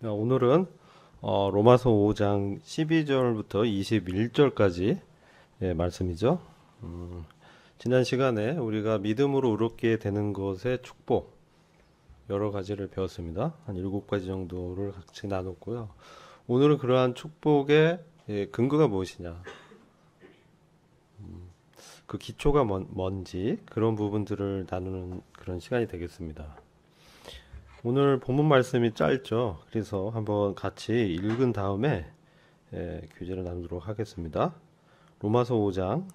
네, 오늘은 어, 로마서 5장 12절부터 21절까지 예, 말씀이죠. 음, 지난 시간에 우리가 믿음으로 의롭게 되는 것의 축복 여러 가지를 배웠습니다. 한일 가지 정도를 같이 나눴고요. 오늘은 그러한 축복의 예, 근거가 무엇이냐, 음, 그 기초가 뭔, 뭔지 그런 부분들을 나누는 그런 시간이 되겠습니다. 오늘 본문 말씀이 짧죠. 그래서 한번 같이 읽은 다음에 예, 교재를 나누도록 하겠습니다. 로마서 5장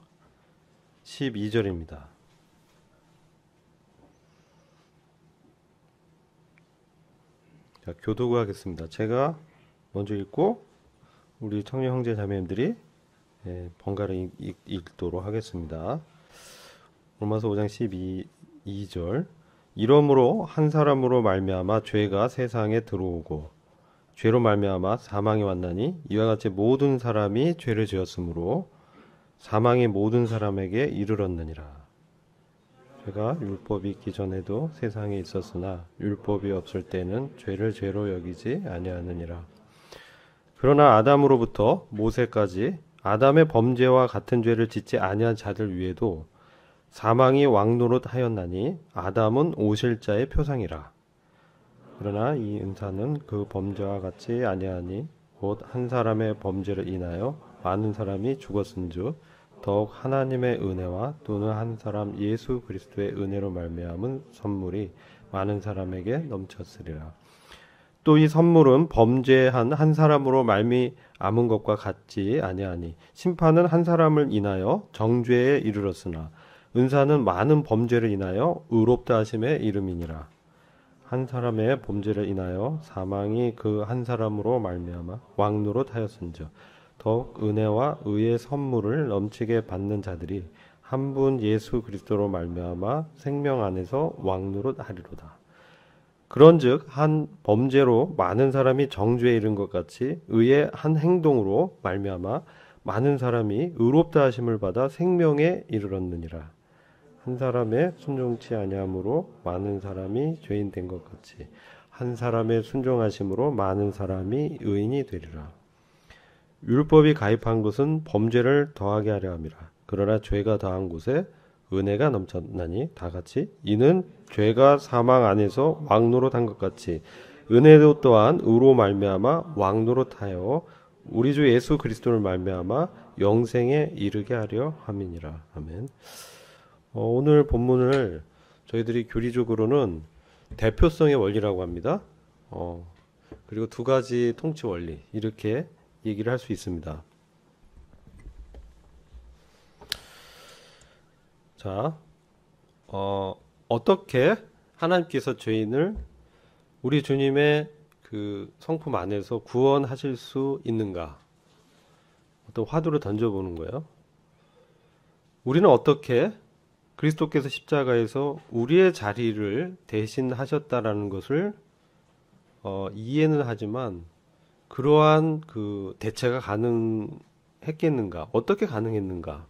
12절입니다. 자, 교도구 하겠습니다. 제가 먼저 읽고 우리 청년 형제 자매님들이 예, 번갈아 읽, 도록 하겠습니다. 로마서 5장 12절 이러므로 한 사람으로 말미암아 죄가 세상에 들어오고 죄로 말미암아 사망이 왔나니 이와 같이 모든 사람이 죄를 지었으므로 사망이 모든 사람에게 이르렀느니라. 죄가 율법이 있기 전에도 세상에 있었으나 율법이 없을 때는 죄를 죄로 여기지 아니하느니라. 그러나 아담으로부터 모세까지 아담의 범죄와 같은 죄를 짓지 아니한 자들 위에도 사망이 왕노릇 하였나니 아담은 오실자의 표상이라. 그러나 이 은사는 그 범죄와 같이 아니하니 곧 한 사람의 범죄를 인하여 많은 사람이 죽었은즉 더욱 하나님의 은혜와 또는 한 사람 예수 그리스도의 은혜로 말미암은 선물이 많은 사람에게 넘쳤으리라. 또 이 선물은 범죄한 한 사람으로 말미암은 것과 같지 아니하니 심판은 한 사람을 인하여 정죄에 이르렀으나 은사는 많은 범죄를 인하여 의롭다 하심의 이름이니라. 한 사람의 범죄를 인하여 사망이 그 한 사람으로 말미암아 왕노로 타였은저 더욱 은혜와 의의 선물을 넘치게 받는 자들이 한 분 예수 그리스도로 말미암아 생명 안에서 왕노로 하리로다. 그런즉 한 범죄로 많은 사람이 정죄에 이른 것 같이 의의 한 행동으로 말미암아 많은 사람이 의롭다 하심을 받아 생명에 이르렀느니라. 한 사람의 순종치 아니함으로 많은 사람이 죄인 된 것 같이 한 사람의 순종하심으로 많은 사람이 의인이 되리라. 율법이 가입한 것은 범죄를 더하게 하려 함이라. 그러나 죄가 더한 곳에 은혜가 넘쳤나니 다 같이 이는 죄가 사망 안에서 왕노로 탄 것 같이 은혜도 또한 의로 말미암아 왕노로 타여 우리 주 예수 그리스도를 말미암아 영생에 이르게 하려 함이니라. 아멘. 어, 오늘 본문을 저희들이 교리적으로는 대표성의 원리라고 합니다. 어, 그리고 두 가지 통치 원리 이렇게 얘기를 할 수 있습니다. 자, 어, 어떻게 하나님께서 죄인을 우리 주님의 그 성품 안에서 구원하실 수 있는가? 어떤 화두를 던져보는 거예요. 우리는 어떻게 그리스도께서 십자가에서 우리의 자리를 대신하셨다라는 것을 어, 이해는 하지만 그러한 그 대체가 가능했겠는가? 어떻게 가능했는가?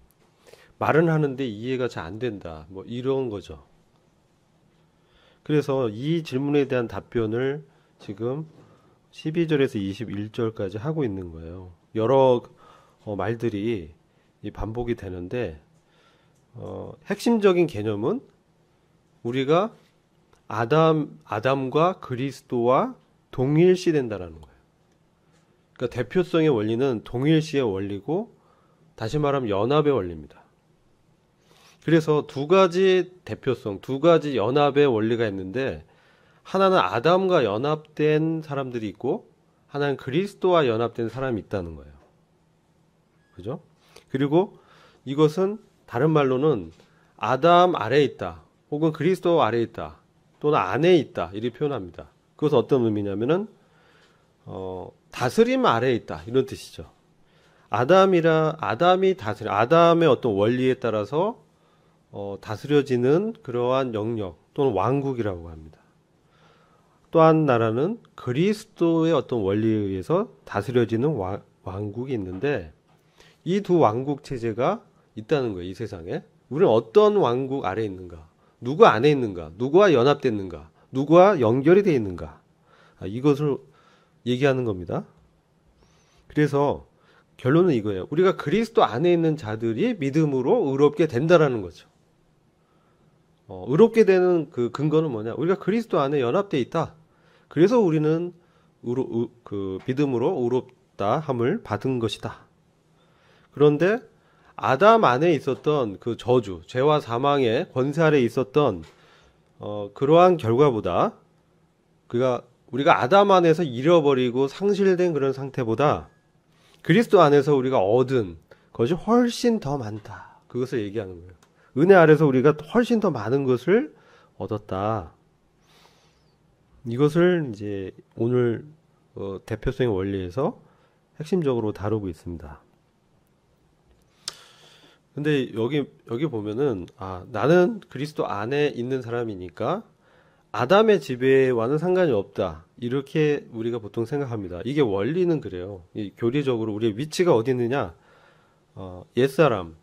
말은 하는데 이해가 잘 안 된다. 뭐 이런 거죠. 그래서 이 질문에 대한 답변을 지금 12절에서 21절까지 하고 있는 거예요. 여러 어, 말들이 반복이 되는데 어, 핵심적인 개념은 우리가 아담 아담과 그리스도와 동일시된다라는 거예요. 그러니까 대표성의 원리는 동일시의 원리고 다시 말하면 연합의 원리입니다. 그래서 두 가지 대표성, 두 가지 연합의 원리가 있는데 하나는 아담과 연합된 사람들이 있고 하나는 그리스도와 연합된 사람이 있다는 거예요. 그죠? 그리고 이것은 다른 말로는 아담 아래에 있다. 혹은 그리스도 아래에 있다. 또는 안에 있다. 이렇게 표현합니다. 그것은 어떤 의미냐면은 어, 다스림 아래에 있다. 이런 뜻이죠. 아담이라 아담이 다스려 아담의 어떤 원리에 따라서 어, 다스려지는 그러한 영역 또는 왕국이라고 합니다. 또한 나라는 그리스도의 어떤 원리에 의해서 다스려지는 와, 왕국이 있는데 이 두 왕국 체제가 있다는 거예요. 이 세상에. 우리는 어떤 왕국 아래 에 있는가? 누구 안에 있는가? 누구와 연합됐는가? 누구와 연결이 되어 있는가? 아, 이것을 얘기하는 겁니다. 그래서 결론은 이거예요. 우리가 그리스도 안에 있는 자들이 믿음으로 의롭게 된다라는 거죠. 어, 의롭게 되는 그 근거는 뭐냐? 우리가 그리스도 안에 연합돼 있다. 그래서 우리는 의로, 의, 그 믿음으로 의롭다 함을 받은 것이다. 그런데 아담 안에 있었던 그 저주, 죄와 사망의 권세 아래 있었던 어, 그러한 결과보다 그가 우리가 아담 안에서 잃어버리고 상실된 그런 상태보다 그리스도 안에서 우리가 얻은 것이 훨씬 더 많다. 그것을 얘기하는 거예요. 은혜 아래서 우리가 훨씬 더 많은 것을 얻었다. 이것을 이제 오늘 어, 대표성의 원리에서 핵심적으로 다루고 있습니다. 근데 여기 여기 보면은 아 나는 그리스도 안에 있는 사람이니까 아담의 지배와는 상관이 없다 이렇게 우리가 보통 생각합니다. 이게 원리는 그래요. 이 교리적으로 우리의 위치가 어디 있느냐? 어, 옛사람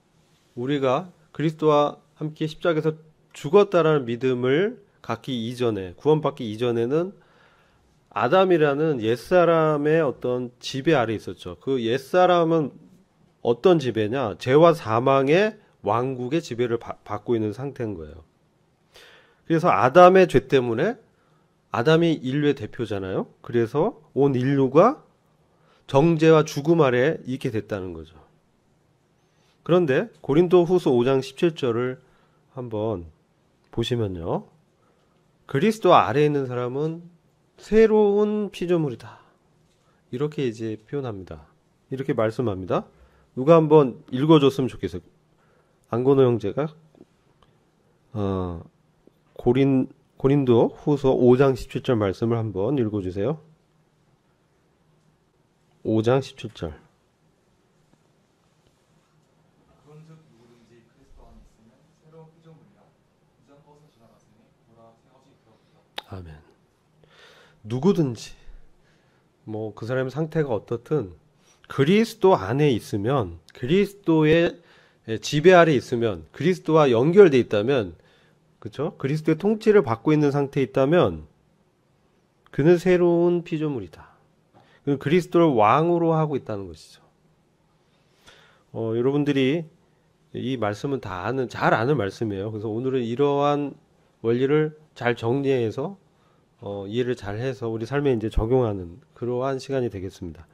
우리가 그리스도와 함께 십자가에서 죽었다라는 믿음을 갖기 이전에 구원받기 이전에는 아담이라는 옛사람의 어떤 지배 아래 있었죠. 그 옛사람은 어떤 지배냐? 죄와 사망의 왕국의 지배를 바, 받고 있는 상태인 거예요. 그래서 아담의 죄 때문에 아담이 인류의 대표잖아요. 그래서 온 인류가 정죄와 죽음 아래 있게 됐다는 거죠. 그런데 고린도 후서 5장 17절을 한번 보시면요. 그리스도 아래에 있는 사람은 새로운 피조물이다. 이렇게 이제 표현합니다. 이렇게 말씀합니다. 누가 한번 읽어줬으면 좋겠어요. 안건호 형제가 어, 고린 고린도 후서 5장 17절 말씀을 한번 읽어주세요. 5장 17절. 아멘. 누구든지 뭐 그 사람의 상태가 어떻든 그리스도 안에 있으면 그리스도의 지배 아래 있으면 그리스도와 연결되어 있다면 그렇죠? 그리스도의 통치를 받고 있는 상태에 있다면 그는 새로운 피조물이다. 그리스도를 왕으로 하고 있다는 것이죠. 어, 여러분들이 이 말씀은 다 아는 잘 아는 말씀이에요. 그래서 오늘은 이러한 원리를 잘 정리해서 어, 이해를 잘 해서 우리 삶에 이제 적용하는 그러한 시간이 되겠습니다.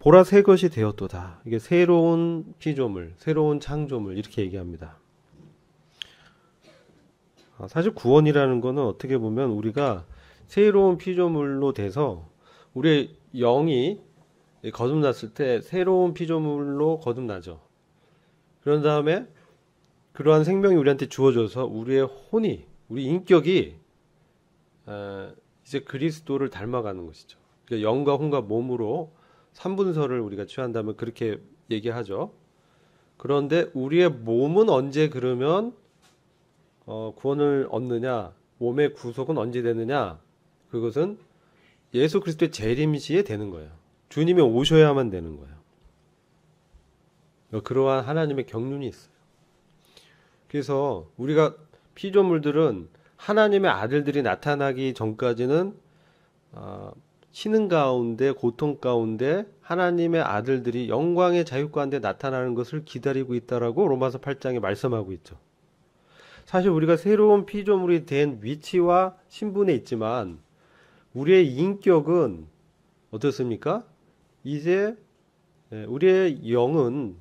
보라 새 것이 되었도다. 이게 새로운 피조물, 새로운 창조물 이렇게 얘기합니다. 아, 사실 구원이라는 거는 어떻게 보면 우리가 새로운 피조물로 돼서 우리의 영이 거듭났을 때 새로운 피조물로 거듭나죠. 그런 다음에 그러한 생명이 우리한테 주어져서 우리의 혼이, 우리 인격이 아, 이제 그리스도를 닮아가는 것이죠. 그러니까 영과 혼과 몸으로 3분서를 우리가 취한다면 그렇게 얘기하죠. 그런데 우리의 몸은 언제 그러면 어, 구원을 얻느냐? 몸의 구속은 언제 되느냐? 그것은 예수 그리스도의 재림 시에 되는 거예요. 주님이 오셔야만 되는 거예요. 그러한 하나님의 경륜이 있어요. 그래서 우리가 피조물들은 하나님의 아들들이 나타나기 전까지는 어, 신은 가운데 고통 가운데 하나님의 아들들이 영광의 자유가운데 나타나는 것을 기다리고 있다라고 로마서 8장에 말씀하고 있죠. 사실 우리가 새로운 피조물이 된 위치와 신분에 있지만 우리의 인격은 어떻습니까? 이제 예, 우리의 영은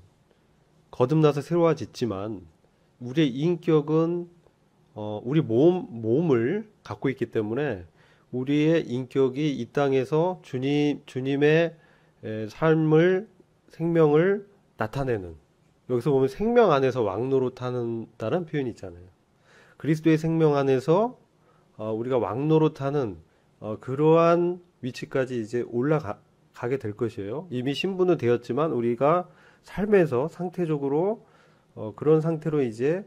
거듭나서 새로워졌지만 우리의 인격은 어, 우리 몸 몸을 갖고 있기 때문에 우리의 인격이 이 땅에서 주님 주님의 삶을 생명을 나타내는 여기서 보면 생명 안에서 왕노릇하는다는 표현이 있잖아요. 그리스도의 생명 안에서 어, 우리가 왕노릇하는 어, 그러한 위치까지 이제 올라가게 될 것이에요. 이미 신분은 되었지만 우리가 삶에서 상태적으로 어, 그런 상태로 이제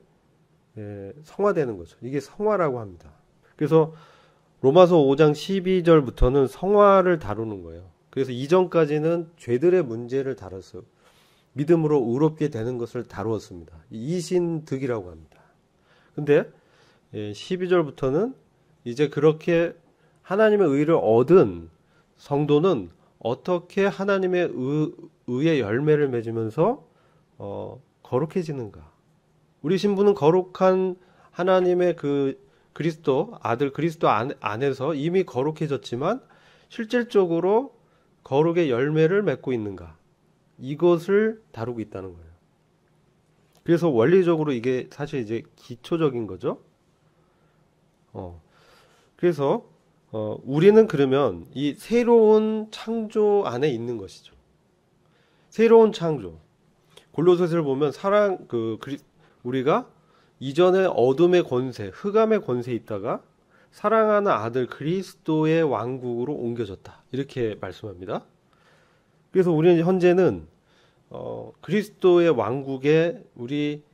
성화되는 거죠. 이게 성화라고 합니다. 그래서 로마서 5장 12절부터는 성화를 다루는 거예요. 그래서 이전까지는 죄들의 문제를 다뤘어요. 믿음으로 의롭게 되는 것을 다루었습니다. 이신득이라고 합니다. 근데 12절부터는 예, 이제 그렇게 하나님의 의를 얻은 성도는 어떻게 하나님의 의, 의의 열매를 맺으면서 어, 거룩해지는가? 우리 신부는 거룩한 하나님의 그 그리스도 아들 그리스도 안, 안에서 이미 거룩해졌지만 실질적으로 거룩의 열매를 맺고 있는가 이것을 다루고 있다는 거예요. 그래서 원리적으로 이게 사실 이제 기초적인 거죠. 어. 그래서 어, 우리는 그러면 이 새로운 창조 안에 있는 것이죠. 새로운 창조. 골로새서를 보면 사랑 그 우리가 이전에 어둠의 권세, 흑암의 권세에 있다가 사랑하는 아들 그리스도의 왕국으로 옮겨졌다. 이렇게 말씀합니다. 그래서 우리는 현재는 어, 그리스도의 왕국에 우리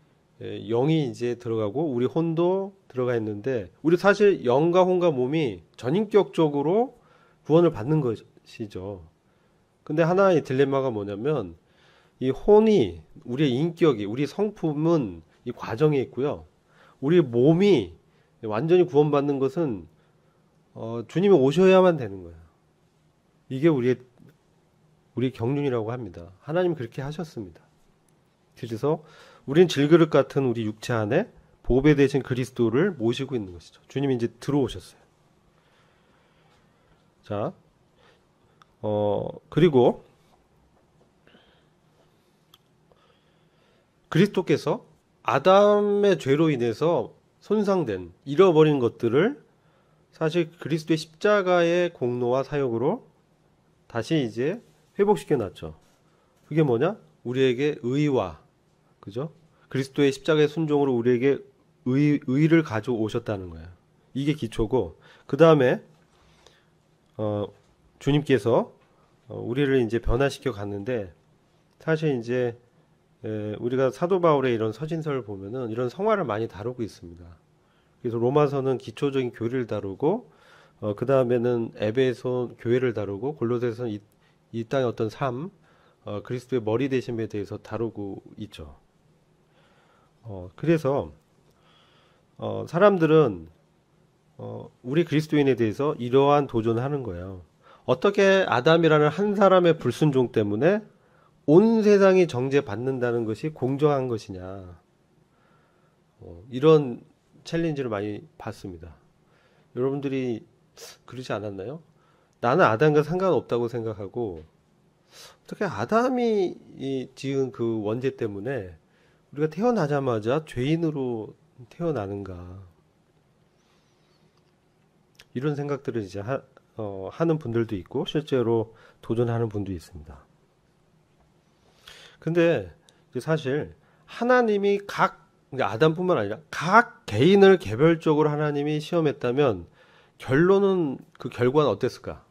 예, 영이 이제 들어가고 우리 혼도 들어가 있는데 우리 사실 영과 혼과 몸이 전인격적으로 구원을 받는 것이죠. 근데 하나의 딜레마가 뭐냐면 이 혼이 우리의 인격이 우리 성품은 이 과정에 있고요. 우리 몸이 완전히 구원받는 것은 어, 주님이 오셔야만 되는 거예요. 이게 우리의 우리 경륜이라고 합니다. 하나님 그렇게 하셨습니다. 그래서 우리는 질그릇 같은 우리 육체 안에 보배 대신 그리스도를 모시고 있는 것이죠. 주님이 이제 들어오셨어요. 자, 어, 그리고 그리스도께서 아담의 죄로 인해서 손상된 잃어버린 것들을 사실 그리스도의 십자가의 공로와 사역으로 다시 이제 회복시켜 놨죠. 그게 뭐냐? 우리에게 의와 그죠? 그리스도의 십자가의 순종으로 우리에게 의, 의를 가져오셨다는 거예요. 이게 기초고 그 다음에 어, 주님께서 어, 우리를 이제 변화시켜 갔는데 사실 이제 예, 우리가 사도 바울의 이런 서신서를 보면은 이런 성화를 많이 다루고 있습니다. 그래서 로마서는 기초적인 교리를 다루고 어, 그 다음에는 에베소 교회를 다루고 골로새서는 이, 이, 땅의 어떤 삶, 어, 그리스도의 머리 대심에 대해서 다루고 있죠. 어, 그래서 어, 사람들은 어, 우리 그리스도인에 대해서 이러한 도전하는 거예요. 어떻게 아담이라는 한 사람의 불순종 때문에 온 세상이 정죄받는다는 것이 공정한 것이냐. 어, 이런 챌린지를 많이 봤습니다. 여러분들이 그러지 않았나요? 나는 아담과 상관없다고 생각하고 어떻게 아담이 지은 그 원죄 때문에 우리가 태어나자마자 죄인으로 태어나는가 이런 생각들을 이제 하, 어, 하는 분들도 있고 실제로 도전하는 분도 있습니다. 근데 사실 하나님이 각 그러니까 아담뿐만 아니라 각 개인을 개별적으로 하나님이 시험했다면 결론은 그 결과는 어땠을까?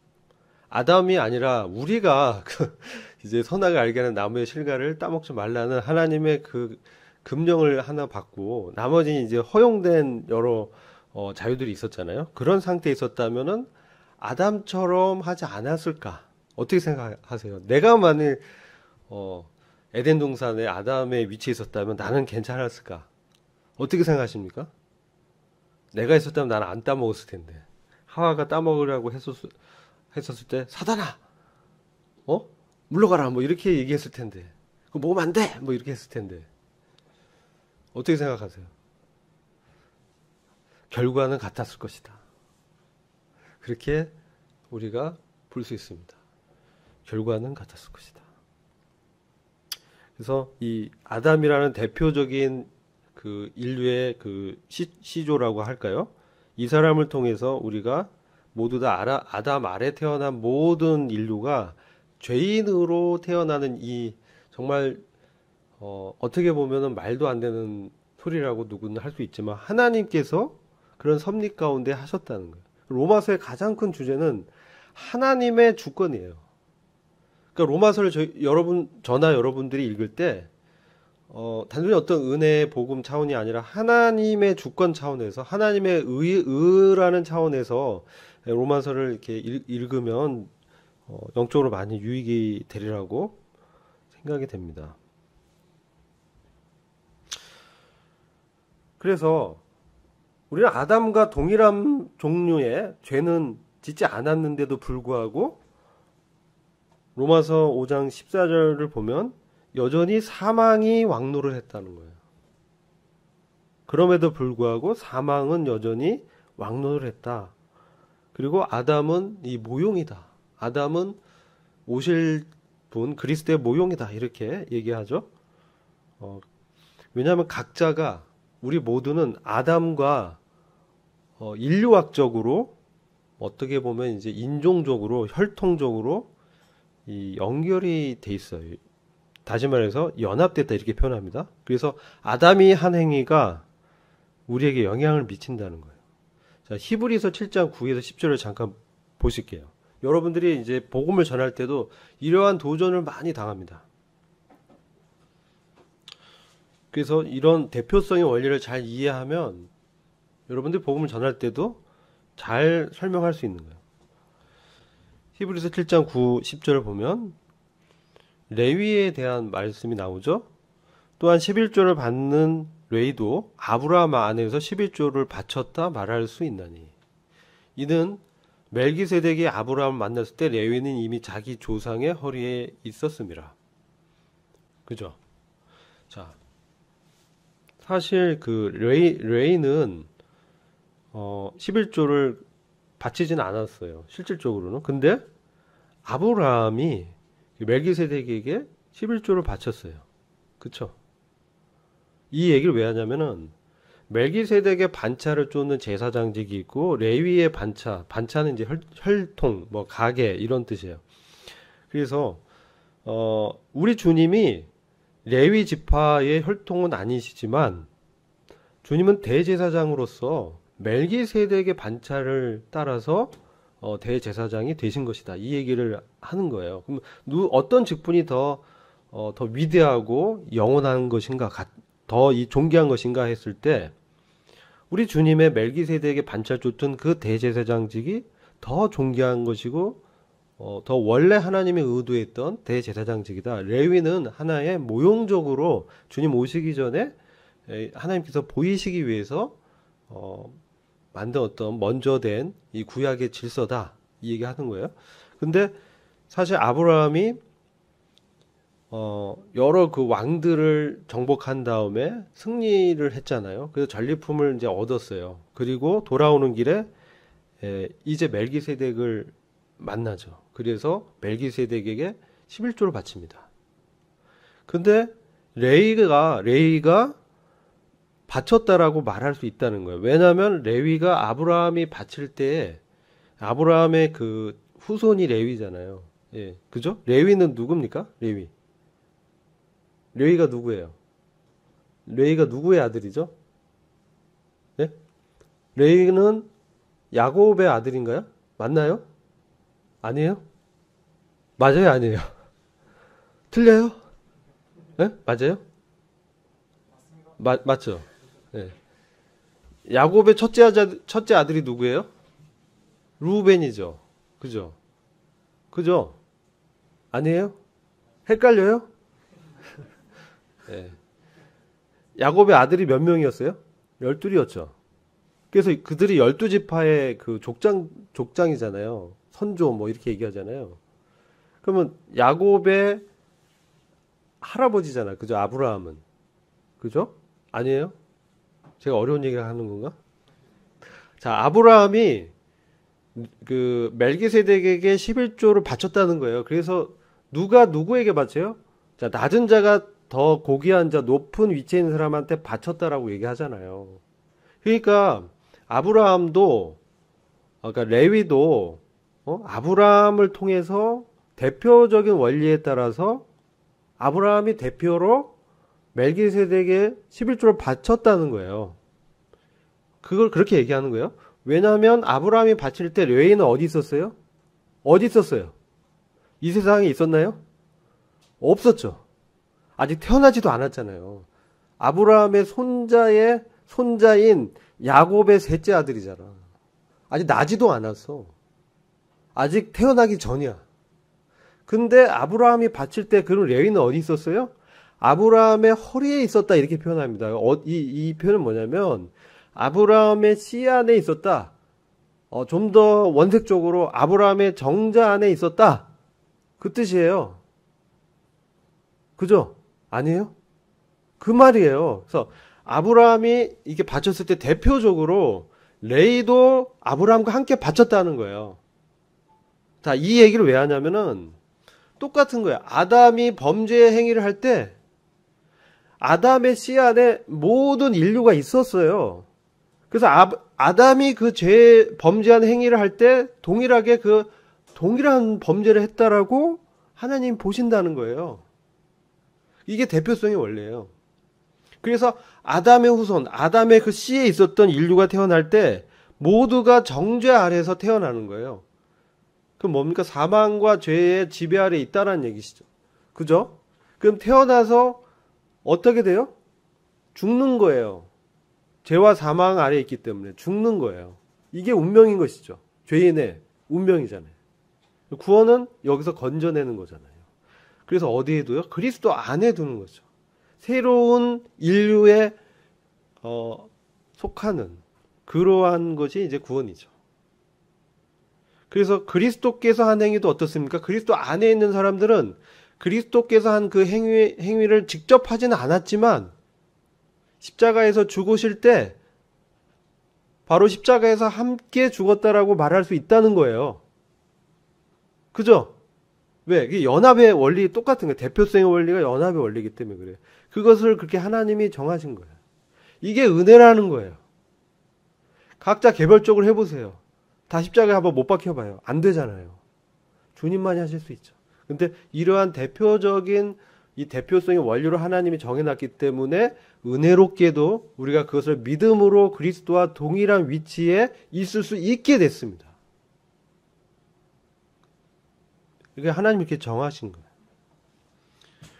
아담이 아니라 우리가 그 이제 선악을 알게 하는 나무의 실과를 따먹지 말라는 하나님의 그 금령을 하나 받고 나머지 이제 허용된 여러 어, 자유들이 있었잖아요. 그런 상태에 있었다면은 아담처럼 하지 않았을까? 어떻게 생각하세요? 내가 만일 어, 에덴 동산에 아담의 위치에 있었다면 나는 괜찮았을까? 어떻게 생각하십니까? 내가 있었다면 나는 안 따먹었을 텐데. 하와가 따먹으라고 했었, 했었을 때, 사단아! 어? 물러가라! 뭐 이렇게 얘기했을 텐데. 그거 먹으면 안 돼! 뭐 이렇게 했을 텐데. 어떻게 생각하세요? 결과는 같았을 것이다. 그렇게 우리가 볼 수 있습니다. 결과는 같았을 것이다. 그래서 이 아담이라는 대표적인 그 인류의 그 시, 조라고 할까요? 이 사람을 통해서 우리가 모두 다 아라, 아담 아래 태어난 모든 인류가 죄인으로 태어나는 이 정말 어, 어떻게 보면은 말도 안 되는 소리라고 누구는 할수 있지만 하나님께서 그런 섭리 가운데 하셨다는 거예요. 로마서의 가장 큰 주제는 하나님의 주권이에요. 그러니까 로마서를 저 여러분 저나 여러분들이 읽을 때 어, 단순히 어떤 은혜의 복음 차원이 아니라 하나님의 주권 차원에서 하나님의 의, 의라는 차원에서 로마서를 이렇게 읽, 으면 어, 영적으로 많이 유익이 되리라고 생각이 됩니다. 그래서 우리는 아담과 동일한 종류의 죄는 짓지 않았는데도 불구하고 로마서 5장 14절을 보면 여전히 사망이 왕노를 했다는 거예요. 그럼에도 불구하고 사망은 여전히 왕노를 했다. 그리고 아담은 이 모용이다. 아담은 오실 분 그리스도의 모용이다. 이렇게 얘기하죠. 어, 왜냐하면 각자가 우리 모두는 아담과 어, 인류학적으로 어떻게 보면 이제 인종적으로 혈통적으로 이 연결이 돼 있어요. 다시 말해서 연합됐다 이렇게 표현합니다. 그래서 아담이 한 행위가 우리에게 영향을 미친다는 거예요. 자, 히브리서 7장 9에서 10절을 잠깐 보실게요. 여러분들이 이제 복음을 전할 때도 이러한 도전을 많이 당합니다. 그래서 이런 대표성의 원리를 잘 이해하면 여러분들 복음을 전할 때도 잘 설명할 수 있는 거예요. 히브리서 7장 9, 10절을 보면 레위에 대한 말씀이 나오죠. 또한 11조를 받는 레이도 아브라함 안에서 11조를 바쳤다 말할 수 있나니 이는 멜기세덱이 아브라함을 만났을 때 레위는 이미 자기 조상의 허리에 있었음이라. 그죠? 자, 사실 그 레이, 레이는 어, 11조를 바치지는 않았어요. 실질적으로는. 근데 아브라함이 멜기세덱에게 11조를 바쳤어요. 그쵸? 이 얘기를 왜 하냐면은 멜기세덱의 반차를 쫓는 제사장직이 있고 레위의 반차, 반차는 이제 혈, 혈통, 뭐 가게 이런 뜻이에요. 그래서 어 우리 주님이 레위 지파의 혈통은 아니시지만 주님은 대제사장으로서 멜기세덱의 반차를 따라서 어, 대제사장이 되신 것이다. 이 얘기를 하는 거예요. 그럼 누, 어떤 직분이 더, 어, 더 위대하고 영원한 것인가, 더 이 존귀한 것인가 했을 때, 우리 주님의 멜기세덱의 반차 쫓던 그 대제사장직이 더 존귀한 것이고, 어, 더 원래 하나님이 의도했던 대제사장직이다. 레위는 하나의 모형적으로 주님 오시기 전에 하나님께서 보이시기 위해서 어, 만든 어떤 먼저 된 이 구약의 질서다 이 얘기 하는 거예요. 근데 사실 아브라함이 어, 여러 그 왕들을 정복한 다음에 승리를 했잖아요. 그래서 전리품을 이제 얻었어요. 그리고 돌아오는 길에 에, 예, 이제 멜기세덱을 만나죠. 그래서 멜기세덱에게 11조를 바칩니다. 근데 레이가 레이가 바쳤다라고 말할 수 있다는 거예요. 왜냐하면 레위가 아브라함이 바칠 때에 아브라함의 그 후손이 레위잖아요. 예, 그죠? 레위는 누굽니까? 레위. 레위가 누구예요? 레위가 누구의 아들이죠? 예? 레위는 야곱의 아들인가요? 맞나요? 아니에요? 맞아요, 아니에요? 틀려요? 예? 맞아요? 맞, 맞죠? 네. 야곱의 첫째 아들 첫째 아들이 누구예요? 루벤이죠. 그죠? 그죠? 아니에요? 헷갈려요? 네. 야곱의 아들이 몇 명이었어요? 열둘이었죠. 그래서 그들이 열두 지파의 그 족장 족장이잖아요. 선조 뭐 이렇게 얘기하잖아요. 그러면 야곱의 할아버지잖아. 그죠? 아브라함은. 그죠? 아니에요? 제가 어려운 얘기를 하는 건가? 자, 아브라함이 그 멜기세덱에게 11조를 바쳤다는 거예요. 그래서 누가 누구에게 바쳐요? 자, 낮은 자가 더 고귀한 자, 높은 위치에 있는 사람한테 바쳤다라고 얘기하잖아요. 그러니까 아브라함도 그러니까 레위도 어? 아브라함을 통해서 대표적인 원리에 따라서 아브라함이 대표로 멜기세덱의 11조를 바쳤다는 거예요. 그걸 그렇게 얘기하는 거예요. 왜냐하면 아브라함이 바칠 때 레위는 어디 있었어요? 어디 있었어요? 이 세상에 있었나요? 없었죠. 아직 태어나지도 않았잖아요. 아브라함의 손자의 손자인 야곱의 셋째 아들이잖아. 아직 나지도 않았어. 아직 태어나기 전이야. 근데 아브라함이 바칠 때 그런 레위는 어디 있었어요? 아브라함의 허리에 있었다 이렇게 표현합니다. 어, 이, 이 표현은 뭐냐면 아브라함의 씨 안에 있었다. 어, 좀 더 원색적으로 아브라함의 정자 안에 있었다. 그 뜻이에요. 그죠? 아니에요? 그 말이에요. 그래서 아브라함이 이게 바쳤을 때 대표적으로 레이도 아브라함과 함께 바쳤다는 거예요. 자, 이 얘기를 왜 하냐면은 똑같은 거예요. 아담이 범죄 행위를 할때 아담의 씨 안에 모든 인류가 있었어요. 그래서 아, 담이그 죄, 범죄한 행위를 할 때 동일하게 그 동일한 범죄를 했다라고 하나님 보신다는 거예요. 이게 대표성이 원래예요. 그래서 아담의 후손, 아담의 그 씨에 있었던 인류가 태어날 때 모두가 정죄 아래에서 태어나는 거예요. 그 뭡니까? 사망과 죄의 지배 아래 에 있다라는 얘기시죠. 그죠? 그럼 태어나서 어떻게 돼요? 죽는 거예요. 죄와 사망 아래 있기 때문에 죽는 거예요. 이게 운명인 것이죠. 죄인의 운명이잖아요. 구원은 여기서 건져내는 거잖아요. 그래서 어디에 둬요? 그리스도 안에 두는 거죠. 새로운 인류에 어, 속하는 그러한 것이 이제 구원이죠. 그래서 그리스도께서 한 행위도 어떻습니까? 그리스도 안에 있는 사람들은 그리스도께서 한 그 행위, 행위를 직접 하지는 않았지만 십자가에서 죽으실 때 바로 십자가에서 함께 죽었다라고 말할 수 있다는 거예요. 그죠? 왜? 연합의 원리 똑같은 거예요. 대표성의 원리가 연합의 원리이기 때문에 그래요. 그것을 그렇게 하나님이 정하신 거예요. 이게 은혜라는 거예요. 각자 개별적으로 해보세요. 다 십자가에 한번 못 박혀봐요. 안 되잖아요. 주님만이 하실 수 있죠. 근데 이러한 대표적인 이 대표성의 원료를 하나님이 정해놨기 때문에 은혜롭게도 우리가 그것을 믿음으로 그리스도와 동일한 위치에 있을 수 있게 됐습니다. 이게 하나님 이렇게 정하신 거예요.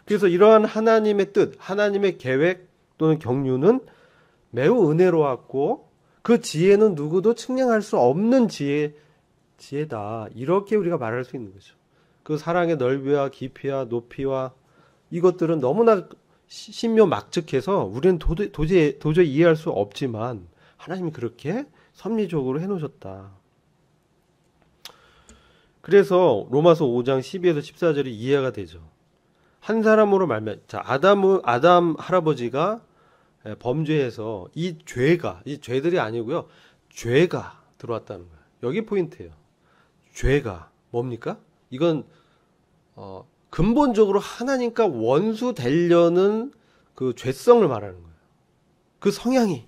그래서 이러한 하나님의 뜻, 하나님의 계획 또는 경륜은 매우 은혜로웠고 그 지혜는 누구도 측량할 수 없는 지혜, 지혜다. 이렇게 우리가 말할 수 있는 거죠. 그 사랑의 넓이와 깊이와 높이와 이것들은 너무나 신묘 막측해서 우리는 도저히, 도저히, 도저히 이해할 수 없지만 하나님이 그렇게 섭리적으로 해놓으셨다. 그래서 로마서 5장 12에서 14절이 이해가 되죠. 한 사람으로 말면 자 아담 아담 할아버지가 범죄해서 이 죄가 이 죄들이 아니고요 죄가 들어왔다는 거예요. 여기 포인트예요. 죄가 뭡니까? 이건 어, 근본적으로 하나님과 원수 되려는 그 죄성을 말하는 거예요. 그 성향이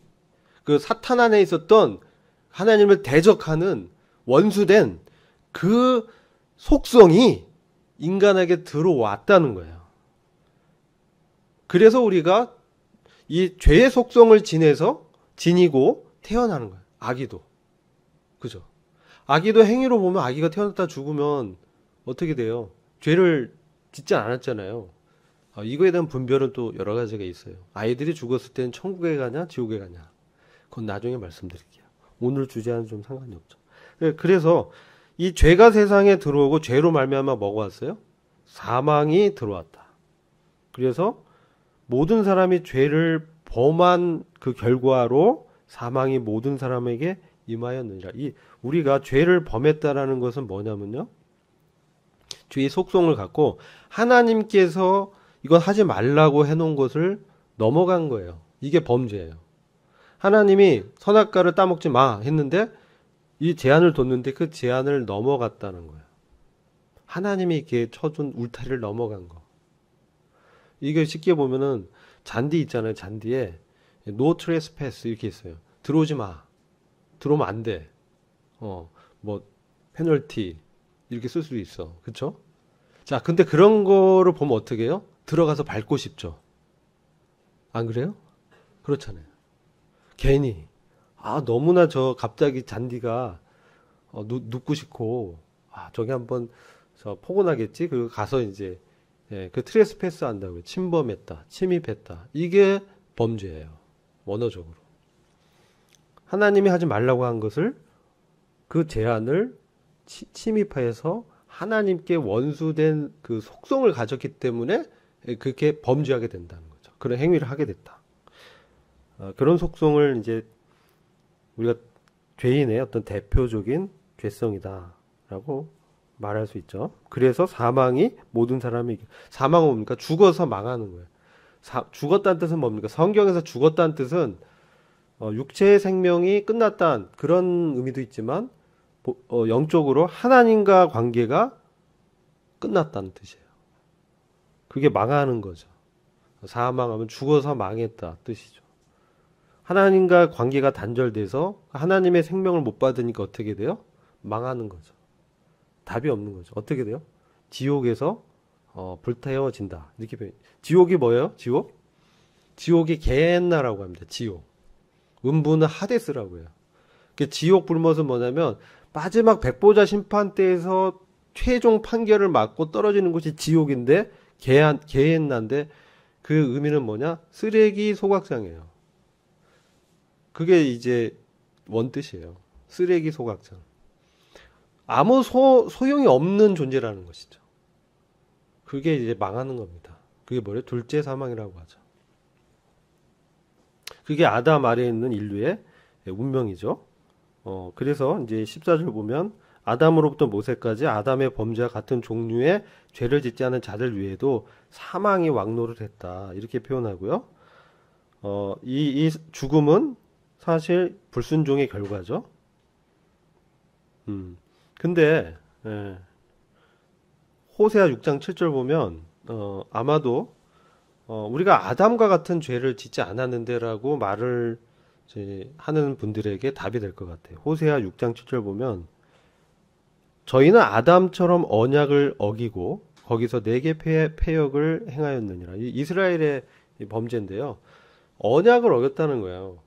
그 사탄 안에 있었던 하나님을 대적하는 원수된 그 속성이 인간에게 들어왔다는 거예요. 그래서 우리가 이 죄의 속성을 지내서 지니고 태어나는 거예요. 아기도. 그죠? 아기도 행위로 보면 아기가 태어났다 죽으면 어떻게 돼요? 죄를 짓지 않았잖아요. 어, 이거에 대한 분별은 또 여러 가지가 있어요. 아이들이 죽었을 땐 천국에 가냐, 지옥에 가냐. 그건 나중에 말씀드릴게요. 오늘 주제와는 좀 상관이 없죠. 네, 그래서 이 죄가 세상에 들어오고 죄로 말미암아 먹어왔어요. 사망이 들어왔다. 그래서 모든 사람이 죄를 범한 그 결과로 사망이 모든 사람에게 임하였느니라. 이 우리가 죄를 범했다라는 것은 뭐냐면요. 주의 속성을 갖고 하나님께서 이건 하지 말라고 해놓은 것을 넘어간 거예요. 이게 범죄예요. 하나님이 선악과를 따먹지 마 했는데 이 제안을 뒀는데 그 제안을 넘어갔다는 거예요. 하나님이 이렇게 쳐준 울타리를 넘어간 거. 이게 쉽게 보면은 잔디 있잖아요. 잔디에 노 트레스패스 이렇게 있어요. 들어오지 마. 들어오면 안 돼. 어, 뭐 페널티 이렇게 쓸 수도 있어. 그쵸? 자, 근데 그런 거를 보면 어떻게 해요? 들어가서 밟고 싶죠. 안 그래요? 그렇잖아요. 괜히, 아, 너무나 저 갑자기 잔디가 어, 누, 눕고 싶고, 아, 저기 한번 저 포근하겠지? 그리고 가서 이제, 예, 그 트레스패스 한다고 침범했다, 침입했다. 이게 범죄예요. 원어적으로 하나님이 하지 말라고 한 것을 그 제안을 침입해서 하나님께 원수된 그 속성을 가졌기 때문에 그렇게 범죄하게 된다는 거죠. 그런 행위를 하게 됐다. 어, 그런 속성을 이제 우리가 죄인의 어떤 대표적인 죄성이다라고 말할 수 있죠. 그래서 사망이 모든 사람이 사망은 뭡니까? 죽어서 망하는 거예요. 사, 죽었다는 뜻은 뭡니까? 성경에서 죽었다는 뜻은 어, 육체의 생명이 끝났다는 그런 의미도 있지만 어, 영적으로 하나님과 관계가 끝났다는 뜻이에요. 그게 망하는 거죠. 사망하면 죽어서 망했다 뜻이죠. 하나님과 관계가 단절돼서 하나님의 생명을 못 받으니까 어떻게 돼요? 망하는 거죠. 답이 없는 거죠. 어떻게 돼요? 지옥에서 어, 불태워진다. 이렇게 표현. 지옥이 뭐예요? 지옥? 지옥이 겟나라고 합니다. 지옥. 음부는 하데스라고 해요. 그 지옥 불못은 뭐냐면 마지막 백보자 심판 때에서 최종 판결을 맞고 떨어지는 곳이 지옥인데 개한 개했난데 그 의미는 뭐냐? 쓰레기 소각장이에요. 그게 이제 원뜻이에요. 쓰레기 소각장. 아무 소, 소용이 없는 존재라는 것이죠. 그게 이제 망하는 겁니다. 그게 뭐래 둘째 사망이라고 하죠. 그게 아담 아래에 있는 인류의 운명이죠. 어, 그래서 이제 14절 보면 아담으로부터 모세까지 아담의 범죄와 같은 종류의 죄를 짓지 않은 자들 위에도 사망이 왕노를 했다. 이렇게 표현하고요. 어, 이, 이 죽음은 사실 불순종의 결과죠. 음. 근데, 예, 호세아 6장 7절 보면, 어, 아마도, 어, 우리가 아담과 같은 죄를 짓지 않았는데라고 말을 이제 하는 분들에게 답이 될 것 같아요. 호세아 6장 7절 보면 저희는 아담처럼 언약을 어기고 거기서 네개 폐역을 행하였느니라. 이스라엘의 범죄인데요. 언약을 어겼다는 거예요.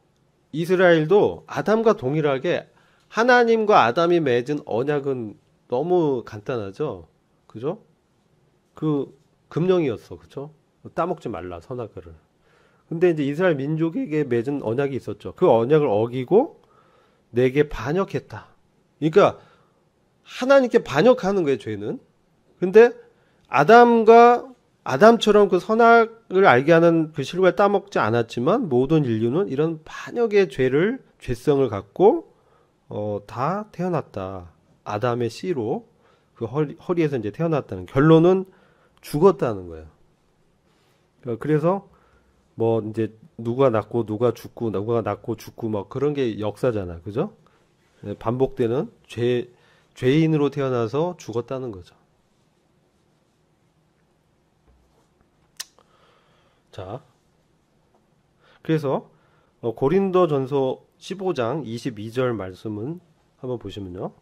이스라엘도 아담과 동일하게 하나님과 아담이 맺은 언약은 너무 간단하죠. 그죠? 그 금령이었어. 그죠? 따먹지 말라 선악과를. 근데 이제 이스라엘 민족에게 맺은 언약이 있었죠. 그 언약을 어기고 내게 반역했다. 그러니까 하나님께 반역하는 거예요, 죄는. 근데 아담과 아담처럼 그 선악을 알게 하는 그 실과를 따먹지 않았지만 모든 인류는 이런 반역의 죄를 죄성을 갖고 어, 다 태어났다. 아담의 씨로 그 허리, 허리에서 이제 태어났다는 결론은 죽었다는 거예요. 그러니까 그래서 뭐 이제 누가 낳고 누가 죽고 누가 낳고 죽고 막 뭐 그런 게 역사잖아, 그죠? 예, 반복되는 죄 죄인으로 태어나서 죽었다는 거죠. 자, 그래서 어, 고린도전서 15장 22절 말씀은 한번 보시면요.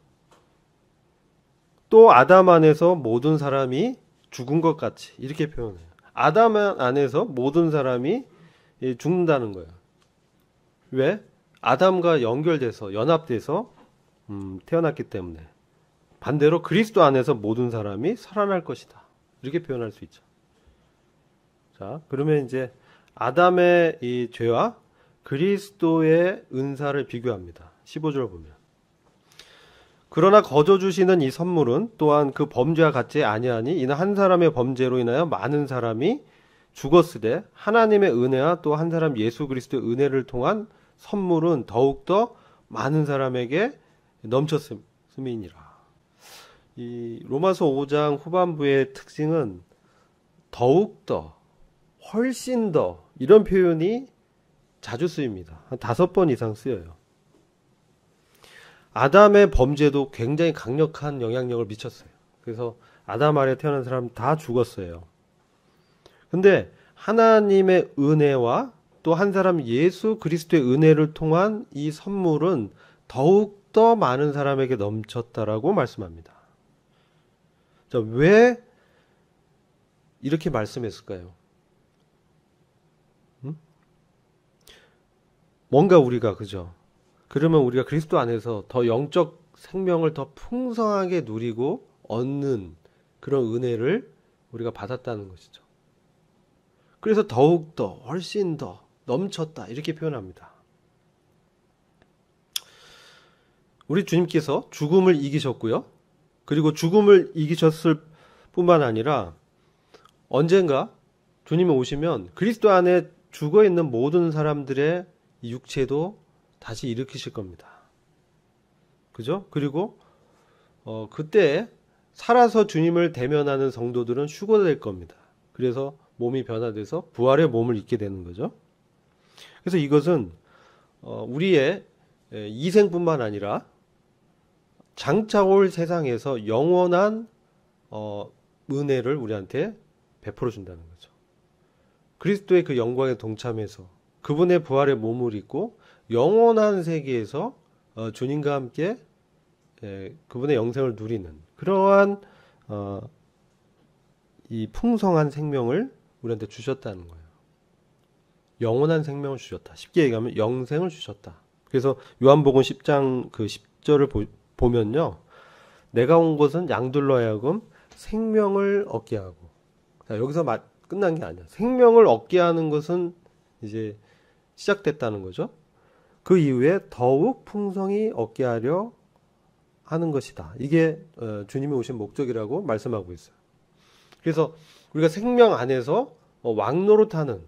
또 아담 안에서 모든 사람이 죽은 것 같이 이렇게 표현해요. 아담 안에서 모든 사람이 죽는다는 거예요. 왜? 아담과 연결돼서 연합돼서 음, 태어났기 때문에 반대로 그리스도 안에서 모든 사람이 살아날 것이다. 이렇게 표현할 수 있죠. 자, 그러면 이제 아담의 이 죄와 그리스도의 은사를 비교합니다. 15절 보면. 그러나 거저 주시는 이 선물은 또한 그 범죄와 같지 아니하니 이는 한 사람의 범죄로 인하여 많은 사람이 죽었으되 하나님의 은혜와 또 한 사람 예수 그리스도의 은혜를 통한 선물은 더욱더 많은 사람에게 넘쳤음이니라. 이 로마서 5장 후반부의 특징은 더욱더 훨씬 더 이런 표현이 자주 쓰입니다. 한 다섯 번 이상 쓰여요. 아담의 범죄도 굉장히 강력한 영향력을 미쳤어요. 그래서 아담 아래 태어난 사람 다 죽었어요. 근데 하나님의 은혜와 또 한 사람 예수 그리스도의 은혜를 통한 이 선물은 더욱 더 많은 사람에게 넘쳤다라고 말씀합니다. 자, 왜 이렇게 말씀했을까요? 음? 뭔가 우리가 그죠? 그러면 우리가 그리스도 안에서 더 영적 생명을 더 풍성하게 누리고 얻는 그런 은혜를 우리가 받았다는 것이죠. 그래서 더욱더 훨씬 더 넘쳤다 이렇게 표현합니다. 우리 주님께서 죽음을 이기셨고요. 그리고 죽음을 이기셨을 뿐만 아니라 언젠가 주님이 오시면 그리스도 안에 죽어 있는 모든 사람들의 육체도 다시 일으키실 겁니다. 그죠? 그리고 어, 그때 살아서 주님을 대면하는 성도들은 휴거될 겁니다. 그래서 몸이 변화돼서 부활의 몸을 입게 되는 거죠. 그래서 이것은 어, 우리의 예, 이생뿐만 아니라 장차 올 세상에서 영원한 어, 은혜를 우리한테 베풀어 준다는 거죠. 그리스도의 그 영광에 동참해서 그분의 부활의 몸을 입고 영원한 세계에서 어, 주님과 함께 예, 그분의 영생을 누리는 그러한 어, 이 풍성한 생명을 우리한테 주셨다는 거예요. 영원한 생명을 주셨다. 쉽게 얘기하면 영생을 주셨다. 그래서 요한복음 10장 그 10절을 보, 보면요. 내가 온 것은 양둘로 하여금 생명을 얻게 하고 자, 여기서 마, 끝난 게 아니야. 생명을 얻게 하는 것은 이제 시작됐다는 거죠. 그 이후에 더욱 풍성히 얻게 하려 하는 것이다. 이게 어, 주님이 오신 목적이라고 말씀하고 있어요. 그래서 우리가 생명 안에서 어, 왕노릇하는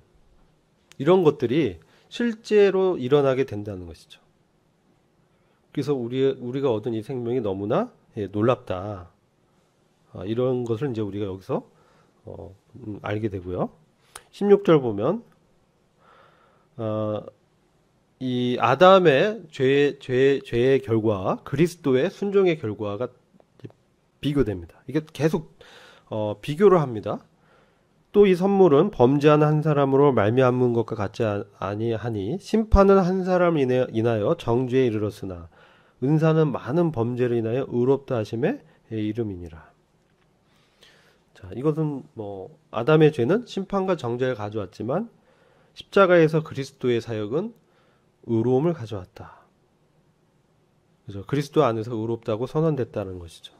이런 것들이 실제로 일어나게 된다는 것이죠. 그래서 우리 우리가 얻은 이 생명이 너무나 예, 놀랍다. 아, 이런 것을 이제 우리가 여기서 어, 음, 알게 되고요. 16절 보면 어, 이 아담의 죄, 죄, 죄의 결과, 그리스도의 순종의 결과가 비교됩니다. 이게 계속 어, 비교를 합니다. 또 이 선물은 범죄한 한 사람으로 말미암은 것과 같지 아니하니 심판은 한 사람 인하여 정죄에 이르렀으나 은사는 많은 범죄로 인하여 의롭다 하심의 예, 이름이니라. 자, 이것은 뭐 아담의 죄는 심판과 정죄를 가져왔지만 십자가에서 그리스도의 사역은 의로움을 가져왔다. 그죠? 그리스도 안에서 의롭다고 선언됐다는 것이죠.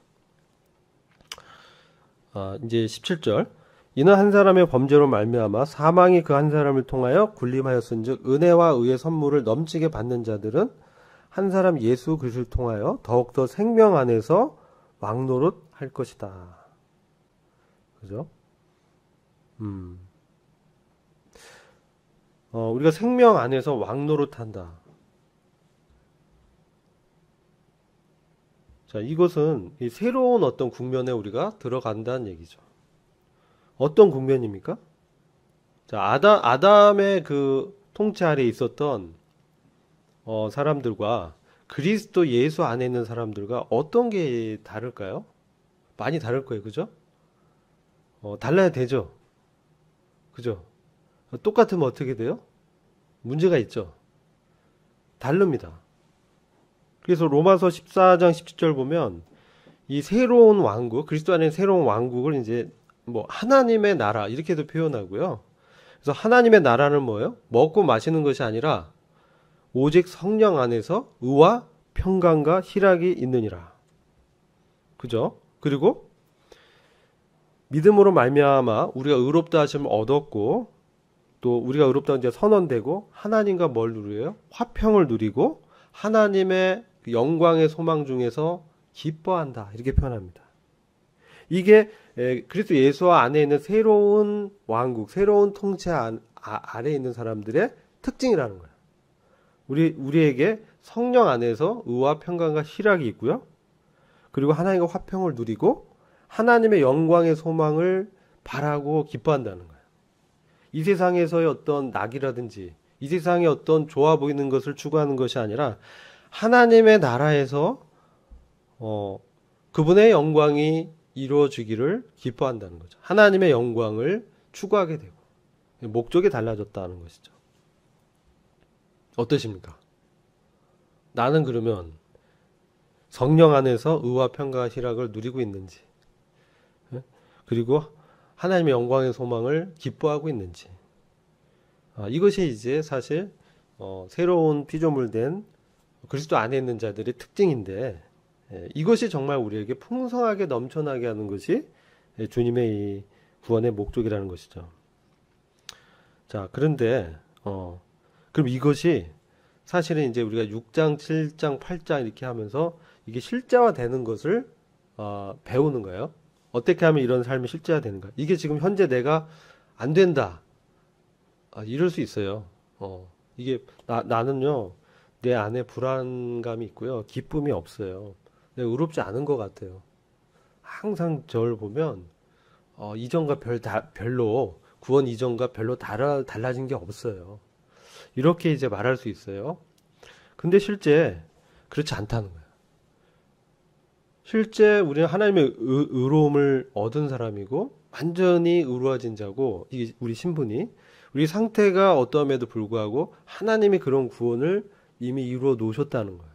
아, 이제 17절. 이는 한 사람의 범죄로 말미암아 사망이 그 한 사람을 통하여 군림하였은즉 은혜와 의의 선물을 넘치게 받는 자들은 한 사람 예수 그리스도를 통하여 더욱더 생명 안에서 왕노릇 할 것이다. 그죠? 음. 어, 우리가 생명 안에서 왕노릇한다. 자, 이것은 새로운 어떤 국면에 우리가 들어간다는 얘기죠. 어떤 국면입니까? 자, 아담, 아담의 그 통치 아래 있었던 어, 사람들과 그리스도 예수 안에 있는 사람들과 어떤 게 다를까요? 많이 다를 거예요, 그죠? 어, 달라야 되죠. 그죠? 똑같으면 어떻게 돼요? 문제가 있죠. 다릅니다. 그래서 로마서 14장 17절 보면 이 새로운 왕국, 그리스도 안에 새로운 왕국을 이제 뭐 하나님의 나라 이렇게도 표현하고요. 그래서 하나님의 나라는 뭐예요? 먹고 마시는 것이 아니라 오직 성령 안에서 의와 평강과 희락이 있느니라. 그죠? 그리고 믿음으로 말미암아 우리가 의롭다 하심을 얻었고 또 우리가 의롭다는 이제 선언되고 하나님과 뭘 누려요? 화평을 누리고 하나님의 그 영광의 소망 중에서 기뻐한다 이렇게 표현합니다. 이게 그리스도 예수 안에 있는 새로운 왕국, 새로운 통치 아, 래에 있는 사람들의 특징이라는 거야. 우리 우리에게 성령 안에서 의와 평강과 희락이 있고요. 그리고 하나님과 화평을 누리고 하나님의 영광의 소망을 바라고 기뻐한다는 거예요. 이 세상에서의 어떤 낙이라든지 이 세상의 어떤 좋아 보이는 것을 추구하는 것이 아니라 하나님의 나라에서 어, 그분의 영광이 이루어지기를 기뻐한다는 거죠. 하나님의 영광을 추구하게 되고 목적이 달라졌다는 것이죠. 어떠십니까? 나는 그러면 성령 안에서 의와 평가 실학을 누리고 있는지 그리고 하나님의 영광의 소망을 기뻐하고 있는지 아, 이것이 이제 사실 어, 새로운 피조물된 그리스도 안에 있는 자들의 특징인데 예, 이것이 정말 우리에게 풍성하게 넘쳐나게 하는 것이 예, 주님의 이 구원의 목적이라는 것이죠. 자 그런데 어, 그럼 이것이 사실은 이제 우리가 6장, 7장, 8장 이렇게 하면서 이게 실제화 되는 것을 어, 배우는 거예요. 어떻게 하면 이런 삶이 실제화되는가? 이게 지금 현재 내가 안 된다. 아, 이럴 수 있어요. 어, 이게 나, 나는요 내 안에 불안감이 있고요 기쁨이 없어요. 내가 의롭지 않은 것 같아요. 항상 저를 보면 어, 이전과 별 다, 별로 구원 이전과 별로 달라, 달라진 게 없어요. 이렇게 이제 말할 수 있어요. 근데 실제 그렇지 않다는 거예요. 실제 우리는 하나님의 의, 로움을 얻은 사람이고 완전히 의로워진 자고 이게 우리 신분이 우리 상태가 어떠함에도 불구하고 하나님이 그런 구원을 이미 이루어 놓으셨다는 거예요.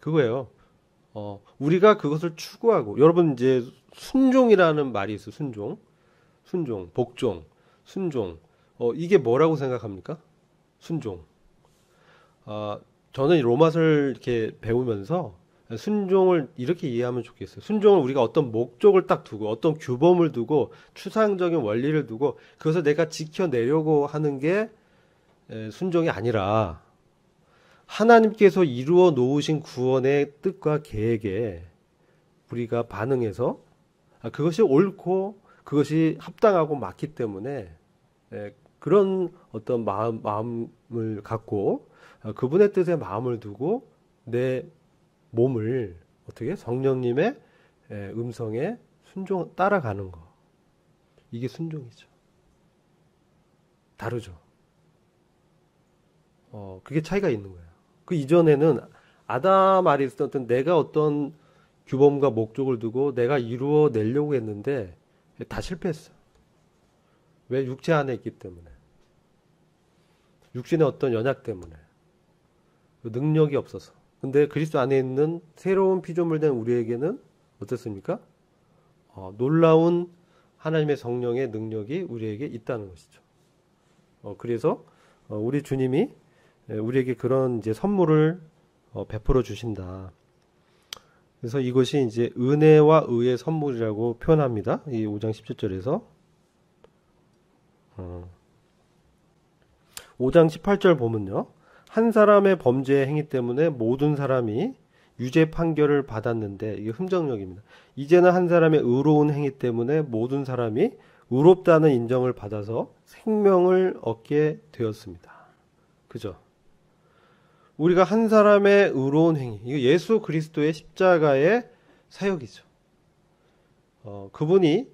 그거예요. 어, 우리가 그것을 추구하고 여러분 이제 순종이라는 말이 있어요. 순종, 순종, 복종, 순종. 어, 이게 뭐라고 생각합니까? 순종. 아, 저는 로마서를 이렇게 배우면서 순종을 이렇게 이해하면 좋겠어요. 순종을 우리가 어떤 목적을 딱 두고 어떤 규범을 두고 추상적인 원리를 두고 그것을 내가 지켜내려고 하는 게 순종이 아니라 하나님께서 이루어 놓으신 구원의 뜻과 계획에 우리가 반응해서 아, 그것이 옳고 그것이 합당하고 맞기 때문에 그런 어떤 마음, 마음을 갖고 아, 그분의 뜻에 마음을 두고 내 몸을 어떻게 성령님의 예, 음성에 순종 따라가는 거 이게 순종이죠. 다르죠. 어 그게 차이가 있는 거예요. 그 이전에는 아담 아리스던 내가 어떤 규범과 목적을 두고 내가 이루어 내려고 했는데 다 실패했어. 왜 육체 안에 있기 때문에 육신의 어떤 연약 때문에 그 능력이 없어서 근데 그리스도 안에 있는 새로운 피조물 된 우리에게는 어떻습니까? 어, 놀라운 하나님의 성령의 능력이 우리에게 있다는 것이죠. 어, 그래서 어, 우리 주님이 예, 우리에게 그런 이제 선물을 어, 베풀어 주신다. 그래서 이것이 이제 은혜와 의의 선물이라고 표현합니다. 이 5장 17절에서. 5장 어. 18절 보면요. 한 사람의 범죄 행위 때문에 모든 사람이 유죄 판결을 받았는데 이게 흠정력입니다. 이제는 한 사람의 의로운 행위 때문에 모든 사람이 의롭다는 인정을 받아서 생명을 얻게 되었습니다. 그죠? 우리가 한 사람의 의로운 행위, 이거 예수 그리스도의 십자가의 사역이죠. 어, 그분이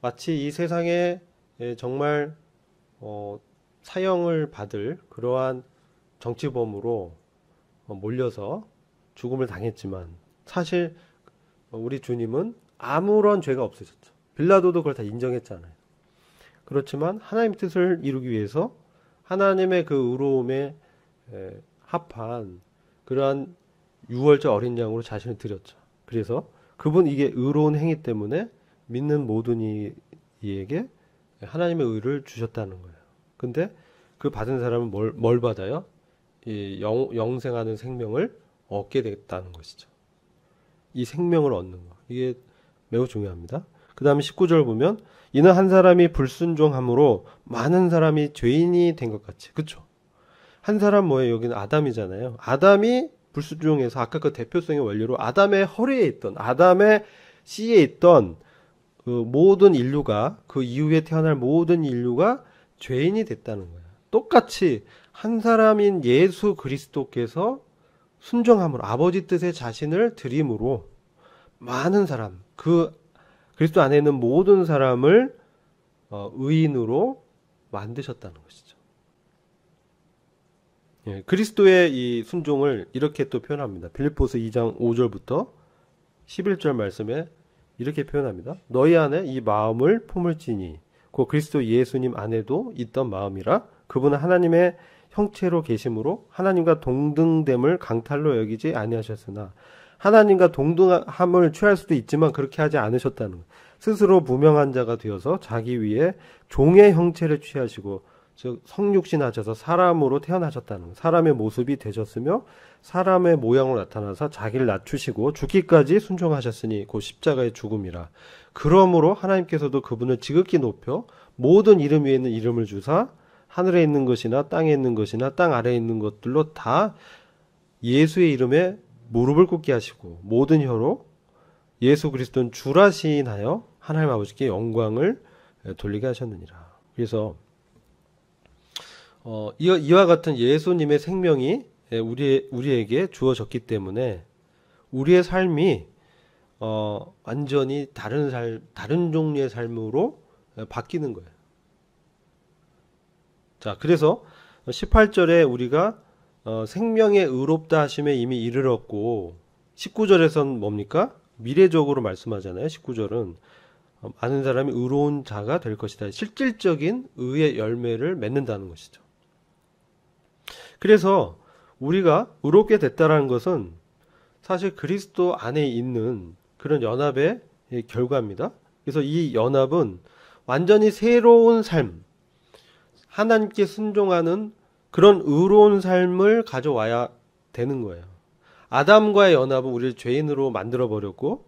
마치 이 세상에 예, 정말 어, 사형을 받을 그러한 정치범으로 어, 몰려서 죽음을 당했지만 사실 우리 주님은 아무런 죄가 없으셨죠. 빌라도도 그걸 다 인정했잖아요. 그렇지만 하나님 뜻을 이루기 위해서 하나님의 그 의로움에 합한 그러한 유월절 어린 양으로 자신을 드렸죠. 그래서 그분 이게 의로운 행위 때문에 믿는 모든 이에게 하나님의 의를 주셨다는 거예요. 근데 그 받은 사람은 뭘, 뭘 받아요? 이 영, 영생하는 생명을 얻게 됐다는 것이죠. 이 생명을 얻는 거. 이게 매우 중요합니다. 그 다음에 19절 보면 이는 한 사람이 불순종함으로 많은 사람이 죄인이 된 것 같이. 그쵸? 한 사람 뭐예요? 여기는 아담이잖아요. 아담이 불순종해서 아까 그 대표성의 원리로 아담의 허리에 있던 아담의 씨에 있던 그 모든 인류가 그 이후에 태어날 모든 인류가 죄인이 됐다는 거야. 똑같이 한 사람인 예수 그리스도께서 순종함으로 아버지 뜻에 자신을 드림으로 많은 사람 그 그리스도 안에 있는 모든 사람을 어, 의인으로 만드셨다는 것이죠. 예, 그리스도의 이 순종을 이렇게 또 표현합니다. 빌립보스 2장 5절부터 11절 말씀에 이렇게 표현합니다. 너희 안에 이 마음을 품을지니 곧 그리스도 예수님 안에도 있던 마음이라 그분은 하나님의 형체로 계심으로 하나님과 동등됨을 강탈로 여기지 아니하셨으나 하나님과 동등함을 취할 수도 있지만 그렇게 하지 않으셨다는 스스로 무명한 자가 되어서 자기 위에 종의 형체를 취하시고 즉 성육신하셔서 사람으로 태어나셨다는 사람의 모습이 되셨으며 사람의 모양으로 나타나서 자기를 낮추시고 죽기까지 순종하셨으니 곧 십자가의 죽음이라. 그러므로 하나님께서도 그분을 지극히 높여 모든 이름 위에 있는 이름을 주사 하늘에 있는 것이나 땅에 있는 것이나 땅 아래에 있는 것들로 다 예수의 이름에 무릎을 꿇게 하시고 모든 혀로 예수 그리스도는 주라시인하여 하나님 아버지께 영광을 돌리게 하셨느니라. 그래서 어, 이와 같은 예수님의 생명이 우리 우리에게 주어졌기 때문에 우리의 삶이 어, 완전히 다른 살 다른 종류의 삶으로 바뀌는 거예요. 자, 그래서 18절에 우리가 어, 생명의 의롭다 하심에 이미 이르렀고 19절에선 뭡니까? 미래적으로 말씀하잖아요. 19절은 어, 많은 사람이 의로운 자가 될 것이다. 실질적인 의의 열매를 맺는다는 것이죠. 그래서 우리가 의롭게 됐다라는 것은 사실 그리스도 안에 있는 그런 연합의 예, 결과입니다. 그래서 이 연합은 완전히 새로운 삶, 하나님께 순종하는 그런 의로운 삶을 가져와야 되는 거예요. 아담과의 연합은 우리를 죄인으로 만들어 버렸고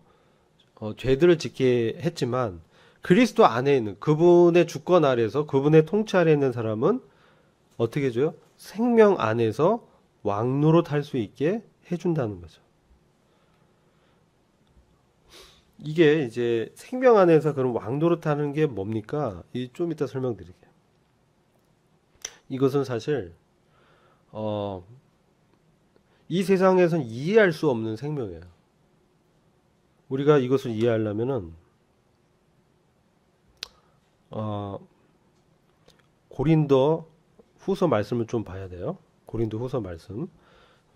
어, 죄들을 짓게 했지만 그리스도 안에 있는 그분의 주권 아래서 그분의 통치 아래 있는 사람은 어떻게 줘요? 생명 안에서 왕로로 탈 수 있게 해준다는 거죠. 이게 이제 생명 안에서 그런 왕로로 타는 게 뭡니까? 이 좀 이따 설명드릴게요. 이것은 사실 어, 이 세상에선 이해할 수 없는 생명이에요. 우리가 이것을 이해하려면은 어, 고린도 후서 말씀을 좀 봐야 돼요. 고린도 후서 말씀.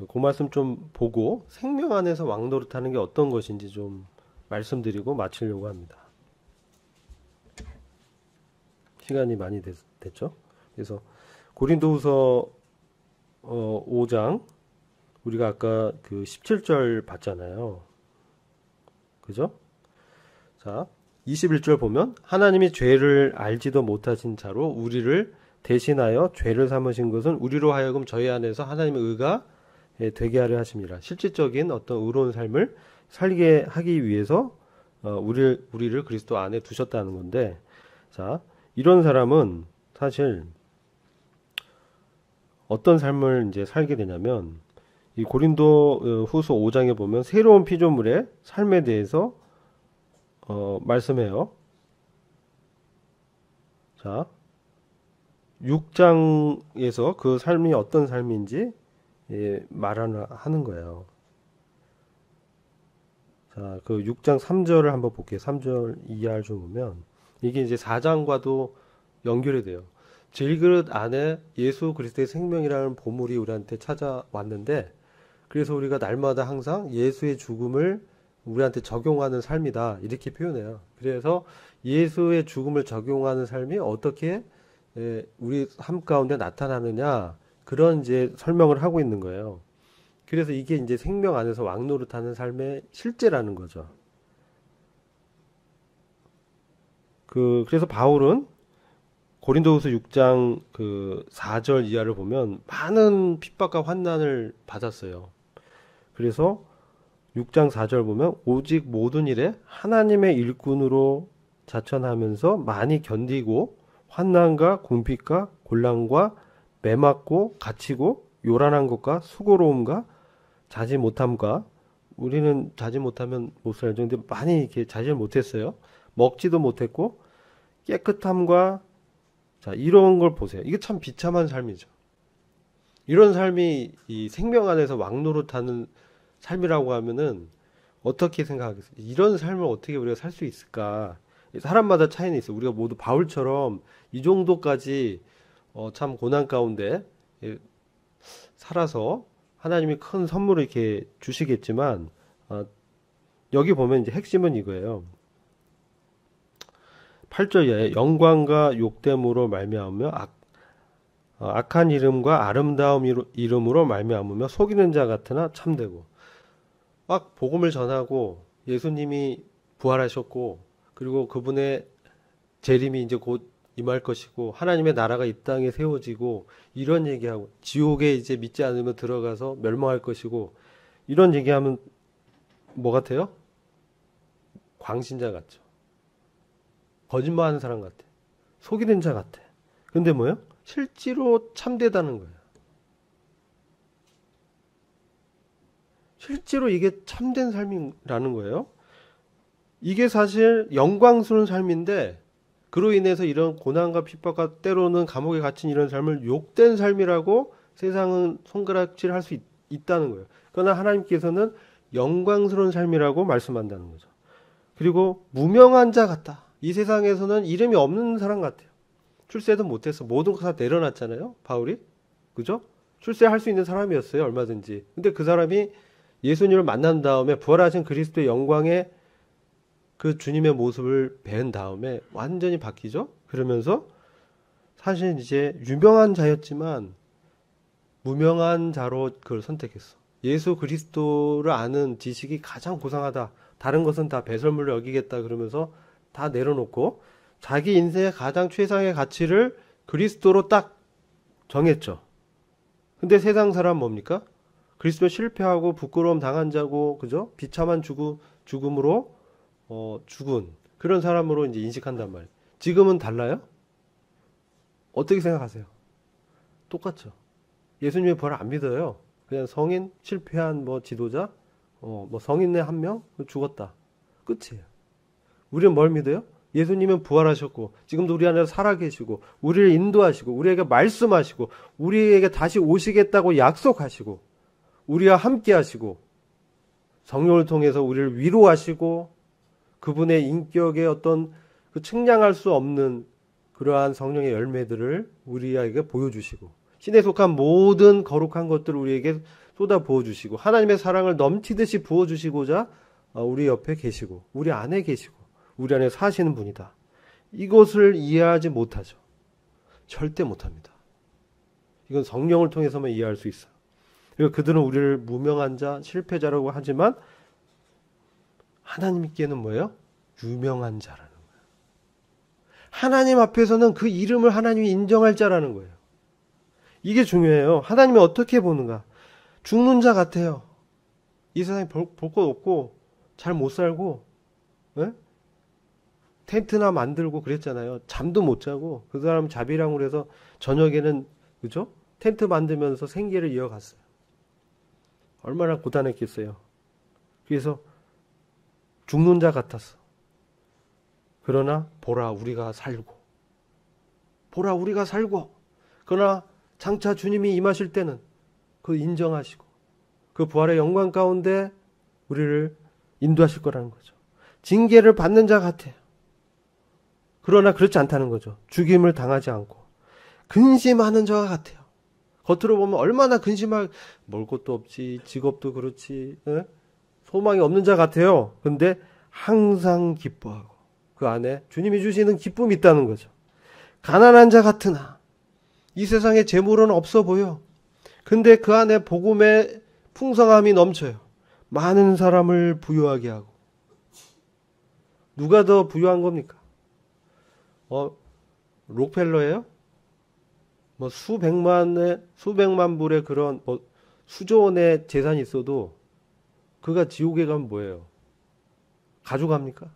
그 말씀 좀 보고 생명 안에서 왕도를타는게 어떤 것인지 좀 말씀드리고 마치려고 합니다. 시간이 많이 됐, 됐죠? 그래서 고린도후서 어, 5장 우리가 아까 그 17절 봤잖아요. 그죠? 자, 21절 보면 하나님이 죄를 알지도 못하신 자로 우리를 대신하여 죄를 삼으신 것은 우리로 하여금 저희 안에서 하나님의 의가 예, 되게 하려 하십니다. 실질적인 어떤 의로운 삶을 살게 하기 위해서 어, 우리를 우리를 그리스도 안에 두셨다는 건데 자, 이런 사람은 사실 어떤 삶을 이제 살게 되냐면 이 고린도 어, 후서 5장에 보면 새로운 피조물의 삶에 대해서 어, 말씀해요. 자, 6장에서 그 삶이 어떤 삶인지 예, 말하는 거예요. 자, 그 6장 3절을 한번 볼게요. 3절 이하를 좀 보면 이게 이제 4장과도 연결이 돼요. 질그릇 안에 예수 그리스도의 생명이라는 보물이 우리한테 찾아왔는데 그래서 우리가 날마다 항상 예수의 죽음을 우리한테 적용하는 삶이다 이렇게 표현해요. 그래서 예수의 죽음을 적용하는 삶이 어떻게 예, 우리 삶 가운데 나타나느냐 그런 이제 설명을 하고 있는 거예요. 그래서 이게 이제 생명 안에서 왕노릇하는 삶의 실제라는 거죠. 그 그래서 바울은 고린도후서 6장 그 4절 이하를 보면 많은 핍박과 환난을 받았어요. 그래서 6장 4절 보면 오직 모든 일에 하나님의 일꾼으로 자천하면서 많이 견디고 환난과 궁핍과 곤란과 매맞고 갇히고 요란한 것과 수고로움과 자지 못함과 우리는 자지 못하면 못 살죠. 근데 많이 이렇게 자지를 못했어요. 먹지도 못했고 깨끗함과 자, 이런 걸 보세요. 이게 참 비참한 삶이죠. 이런 삶이 이 생명 안에서 왕노릇하는 삶이라고 하면은 어떻게 생각하겠어요? 이런 삶을 어떻게 우리가 살 수 있을까? 사람마다 차이는 있어. 우리가 모두 바울처럼 이 정도까지 어, 참 고난 가운데 살아서 하나님이 큰 선물을 이렇게 주시겠지만 어, 여기 보면 이제 핵심은 이거예요. 8절에 영광과 욕됨으로 말미암으며 악, 어, 악한 이름과 아름다움 이름으로 말미암으며 속이는 자 같으나 참되고 막 복음을 전하고 예수님이 부활하셨고 그리고 그분의 재림이 이제 곧 임할 것이고 하나님의 나라가 이 땅에 세워지고 이런 얘기하고 지옥에 이제 믿지 않으면 들어가서 멸망할 것이고 이런 얘기하면 뭐 같아요? 광신자 같죠. 거짓말하는 사람 같아. 속이는 자 같아. 근데 뭐요? 실제로 참되다는 거예요. 실제로 이게 참된 삶이라는 거예요. 이게 사실 영광스러운 삶인데 그로 인해서 이런 고난과 핍박과 때로는 감옥에 갇힌 이런 삶을 욕된 삶이라고 세상은 손가락질할 수 있, 있다는 거예요. 그러나 하나님께서는 영광스러운 삶이라고 말씀한다는 거죠. 그리고 무명한 자 같다. 이 세상에서는 이름이 없는 사람 같아요. 출세도 못해서 모든 거 다 내려놨잖아요. 바울이. 그죠? 출세할 수 있는 사람이었어요. 얼마든지. 근데 그 사람이 예수님을 만난 다음에 부활하신 그리스도의 영광에 그 주님의 모습을 뵌 다음에 완전히 바뀌죠? 그러면서 사실 이제 유명한 자였지만 무명한 자로 그걸 선택했어. 예수 그리스도를 아는 지식이 가장 고상하다. 다른 것은 다 배설물로 여기겠다. 그러면서 다 내려놓고 자기 인생의 가장 최상의 가치를 그리스도로 딱 정했죠. 근데 세상 사람 뭡니까? 그리스도 실패하고 부끄러움 당한 자고 그죠? 비참한 죽음 죽음으로 어, 죽은 그런 사람으로 이제 인식한단 말이에요. 지금은 달라요? 어떻게 생각하세요? 똑같죠. 예수님의 벌안 믿어요. 그냥 성인 실패한 뭐 지도자, 어, 뭐 성인의 한명 죽었다. 끝이에요. 우리는 뭘 믿어요? 예수님은 부활하셨고 지금도 우리 안에서 살아계시고 우리를 인도하시고 우리에게 말씀하시고 우리에게 다시 오시겠다고 약속하시고 우리와 함께하시고 성령을 통해서 우리를 위로하시고 그분의 인격의 어떤 그 측량할 수 없는 그러한 성령의 열매들을 우리에게 보여주시고 신에 속한 모든 거룩한 것들을 우리에게 쏟아 부어주시고 하나님의 사랑을 넘치듯이 부어주시고자 어, 우리 옆에 계시고 우리 안에 계시고 우리 안에 사시는 분이다. 이것을 이해하지 못하죠. 절대 못합니다. 이건 성령을 통해서만 이해할 수 있어요. 그러니 그들은 우리를 무명한 자, 실패자라고 하지만 하나님께는 뭐예요? 유명한 자라는 거예요. 하나님 앞에서는 그 이름을 하나님이 인정할 자라는 거예요. 이게 중요해요. 하나님이 어떻게 보는가? 죽는 자 같아요. 이 세상에 볼 것 없고 잘 못 살고 네? 텐트나 만들고 그랬잖아요. 잠도 못 자고 그 사람 잡이랑 그래서 저녁에는 그죠? 텐트 만들면서 생계를 이어갔어요. 얼마나 고단했겠어요. 그래서 죽는 자 같았어. 그러나 보라 우리가 살고 보라 우리가 살고 그러나 장차 주님이 임하실 때는 그 인정하시고 그 부활의 영광 가운데 우리를 인도하실 거라는 거죠. 징계를 받는 자 같아요. 그러나 그렇지 않다는 거죠. 죽임을 당하지 않고 근심하는 저와 같아요. 겉으로 보면 얼마나 근심할 멀 것도 없지 직업도 그렇지 에? 예? 소망이 없는 자 같아요. 근데 항상 기뻐하고 그 안에 주님이 주시는 기쁨이 있다는 거죠. 가난한 자 같으나 이 세상에 재물은 없어 보여. 근데 그 안에 복음의 풍성함이 넘쳐요. 많은 사람을 부유하게 하고 누가 더 부유한 겁니까? 어, 록펠러예요? 뭐 수백만의 수백만 불의 그런 뭐 수조원의 재산이 있어도 그가 지옥에 가면 뭐예요? 가져갑니까?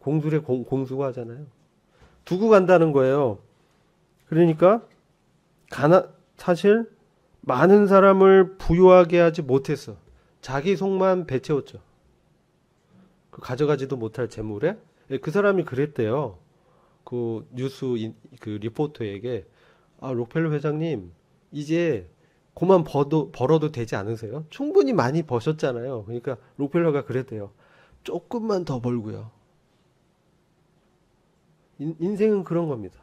공수래 공, 공수가 하잖아요. 두고 간다는 거예요. 그러니까 가나 사실 많은 사람을 부유하게 하지 못했어. 자기 속만 배채웠죠. 그 가져가지도 못할 재물에 예, 그 사람이 그랬대요. 그 뉴스 인, 그 리포터에게 아 록펠러 회장님 이제 그만 벌도, 벌어도 되지 않으세요? 충분히 많이 버셨잖아요. 그러니까 록펠러가 그랬대요. 조금만 더 벌고요. 인, 인생은 그런 겁니다.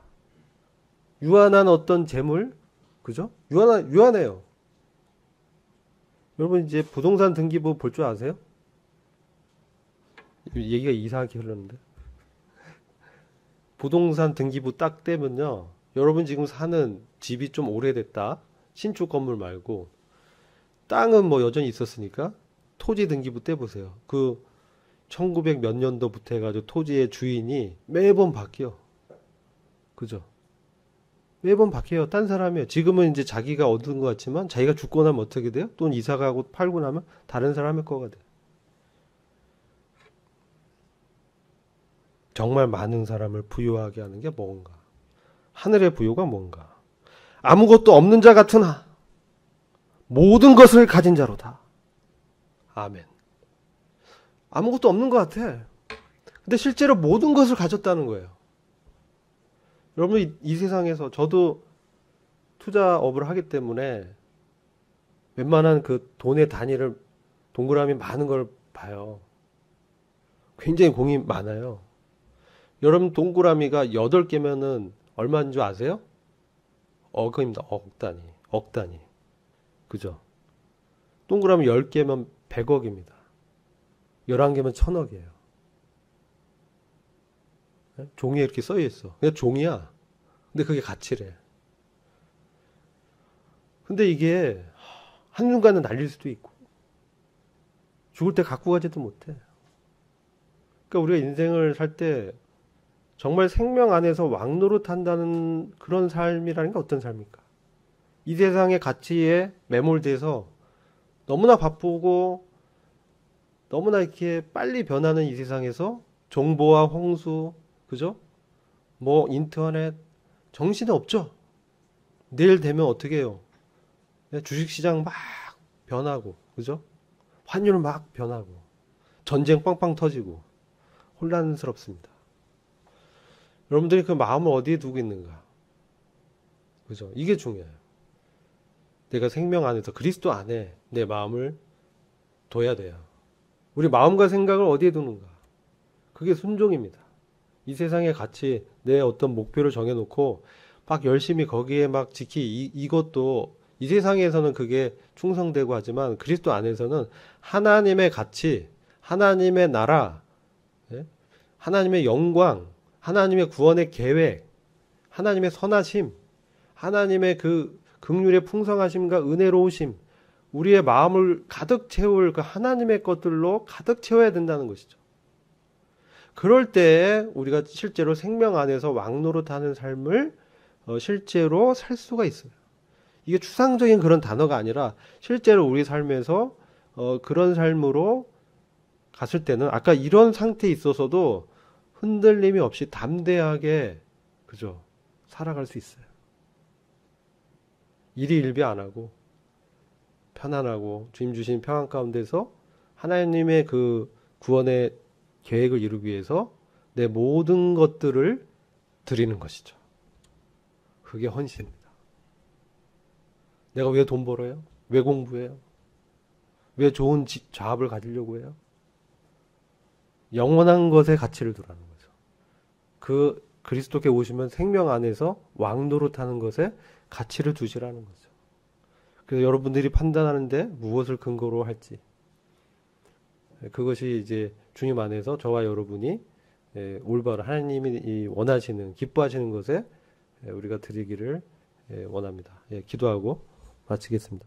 유한한 어떤 재물, 그죠? 유한 유한해요. 여러분 이제 부동산 등기부 볼 줄 아세요? 얘기가 이상하게 흘렀는데 부동산 등기부 딱 떼면요. 여러분 지금 사는 집이 좀 오래됐다. 신축 건물 말고 땅은 뭐 여전히 있었으니까 토지 등기부 떼보세요. 그 1900 몇 년도부터 해가지고 토지의 주인이 매번 바뀌어. 그죠? 매번 바뀌어요. 딴 사람이요. 지금은 이제 자기가 얻은 것 같지만 자기가 죽고 나면 어떻게 돼요? 또는 이사가고 팔고 나면 다른 사람의 거가 돼요. 정말 많은 사람을 부유하게 하는 게 뭔가? 하늘의 부유가 뭔가? 아무것도 없는 자 같으나 모든 것을 가진 자로다. 아멘. 아무것도 없는 것 같아. 근데 실제로 모든 것을 가졌다는 거예요. 여러분, 이, 이 세상에서 저도 투자업을 하기 때문에 웬만한 그 돈의 단위를 동그라미 많은 걸 봐요. 굉장히 공이 많아요. 여러분 동그라미가 8개면은 얼마인 줄 아세요? 억입니다. 억 단위. 억 단위. 그죠? 동그라미 10개면 100억입니다. 11개면 1000억이에요. 종이에 이렇게 써 있어. 그냥 종이야. 근데 그게 가치래. 근데 이게 한순간에 날릴 수도 있고 죽을 때 갖고 가지도 못해. 그러니까 우리가 인생을 살때 정말 생명 안에서 왕노릇 한다는 그런 삶이라는 게 어떤 삶입니까? 이 세상의 가치에 매몰돼서 너무나 바쁘고 너무나 이렇게 빨리 변하는 이 세상에서 정보와 홍수, 그죠? 뭐 인터넷 정신이 없죠. 내일 되면 어떻게 해요? 주식시장 막 변하고, 그죠? 환율 막 변하고, 전쟁 빵빵 터지고, 혼란스럽습니다. 여러분들이 그 마음을 어디에 두고 있는가? 그죠? 이게 중요해요. 내가 생명 안에서 그리스도 안에 내 마음을 둬야 돼요. 우리 마음과 생각을 어디에 두는가? 그게 순종입니다. 이 세상에 같이 내 어떤 목표를 정해놓고 막 열심히 거기에 막 지키 이, 이것도 이 세상에서는 그게 충성되고 하지만 그리스도 안에서는 하나님의 가치, 하나님의 나라, 예? 하나님의 영광 하나님의 구원의 계획, 하나님의 선하심, 하나님의 그 극률의 풍성하심과 은혜로우심, 우리의 마음을 가득 채울 그 하나님의 것들로 가득 채워야 된다는 것이죠. 그럴 때 우리가 실제로 생명 안에서 왕노릇 하는 삶을 어, 실제로 살 수가 있어요. 이게 추상적인 그런 단어가 아니라 실제로 우리 삶에서 어, 그런 삶으로 갔을 때는 아까 이런 상태에 있어서도 흔들림이 없이 담대하게 그죠 살아갈 수 있어요. 일이 일비 안 하고 편안하고 주님 주신 평안 가운데서 하나님의 그 구원의 계획을 이루기 위해서 내 모든 것들을 드리는 것이죠. 그게 헌신입니다. 내가 왜 돈 벌어요? 왜 공부해요? 왜 좋은 집, 좌을 가지려고 해요? 영원한 것의 가치를 두라는 요그 그리스도께 오시면 생명 안에서 왕노릇하는 것에 가치를 두시라는 거죠. 그래서 여러분들이 판단하는데 무엇을 근거로 할지 그것이 이제 주님 안에서 저와 여러분이 예, 올바로 하나님이 원하시는 기뻐하시는 것에 우리가 드리기를 예, 원합니다. 예, 기도하고 마치겠습니다.